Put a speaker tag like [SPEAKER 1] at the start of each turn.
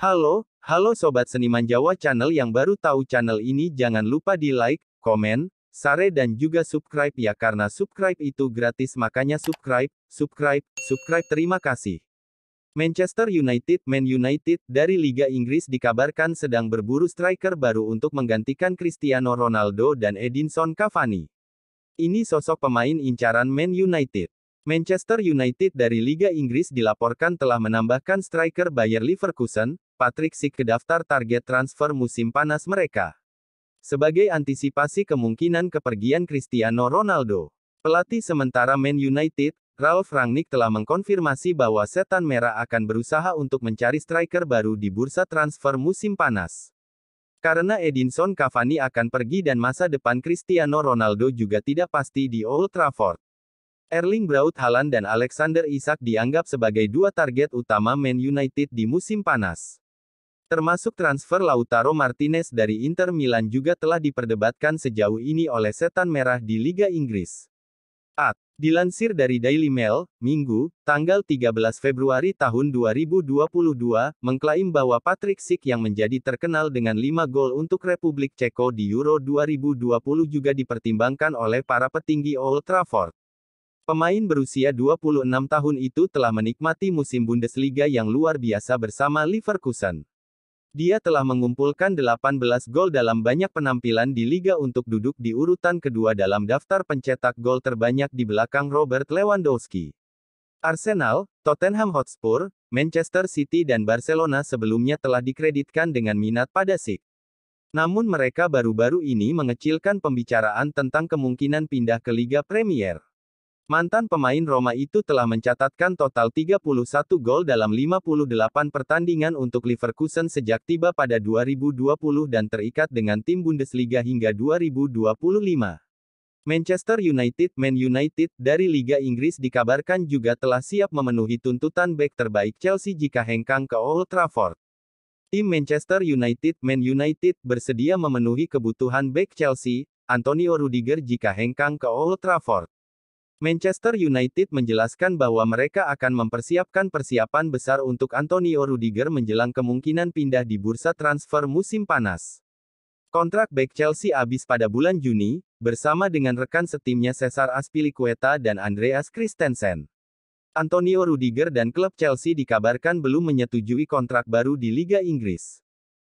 [SPEAKER 1] Halo, halo Sobat Seniman Jawa channel yang baru tahu channel ini jangan lupa di like, komen, share dan juga subscribe ya karena subscribe itu gratis makanya subscribe, subscribe, subscribe terima kasih. Manchester United, Man United, dari Liga Inggris dikabarkan sedang berburu striker baru untuk menggantikan Cristiano Ronaldo dan Edinson Cavani. Ini sosok pemain incaran Man United. Manchester United dari Liga Inggris dilaporkan telah menambahkan striker Bayer Leverkusen, Patrick Sik ke daftar target transfer musim panas mereka. Sebagai antisipasi kemungkinan kepergian Cristiano Ronaldo, pelatih sementara Man United, Ralf Rangnick telah mengkonfirmasi bahwa Setan Merah akan berusaha untuk mencari striker baru di bursa transfer musim panas. Karena Edinson Cavani akan pergi dan masa depan Cristiano Ronaldo juga tidak pasti di Old Trafford. Erling Braut Haaland dan Alexander Isak dianggap sebagai dua target utama Man United di musim panas. Termasuk transfer Lautaro Martinez dari Inter Milan juga telah diperdebatkan sejauh ini oleh setan merah di Liga Inggris. At. Dilansir dari Daily Mail, Minggu, tanggal 13 Februari tahun 2022, mengklaim bahwa Patrick Sik yang menjadi terkenal dengan 5 gol untuk Republik Ceko di Euro 2020 juga dipertimbangkan oleh para petinggi Old Trafford. Pemain berusia 26 tahun itu telah menikmati musim Bundesliga yang luar biasa bersama Leverkusen. Dia telah mengumpulkan 18 gol dalam banyak penampilan di liga untuk duduk di urutan kedua dalam daftar pencetak gol terbanyak di belakang Robert Lewandowski. Arsenal, Tottenham Hotspur, Manchester City dan Barcelona sebelumnya telah dikreditkan dengan minat pada Sik. Namun mereka baru-baru ini mengecilkan pembicaraan tentang kemungkinan pindah ke Liga Premier. Mantan pemain Roma itu telah mencatatkan total 31 gol dalam 58 pertandingan untuk Leverkusen sejak tiba pada 2020 dan terikat dengan tim Bundesliga hingga 2025. Manchester United, Man United, dari Liga Inggris dikabarkan juga telah siap memenuhi tuntutan bek terbaik Chelsea jika hengkang ke Old Trafford. Tim Manchester United, Man United, bersedia memenuhi kebutuhan bek Chelsea, Antonio Rudiger jika hengkang ke Old Trafford. Manchester United menjelaskan bahwa mereka akan mempersiapkan persiapan besar untuk Antonio Rudiger menjelang kemungkinan pindah di bursa transfer musim panas. Kontrak back Chelsea habis pada bulan Juni, bersama dengan rekan setimnya Cesar Aspilicueta dan Andreas Christensen. Antonio Rudiger dan klub Chelsea dikabarkan belum menyetujui kontrak baru di Liga Inggris.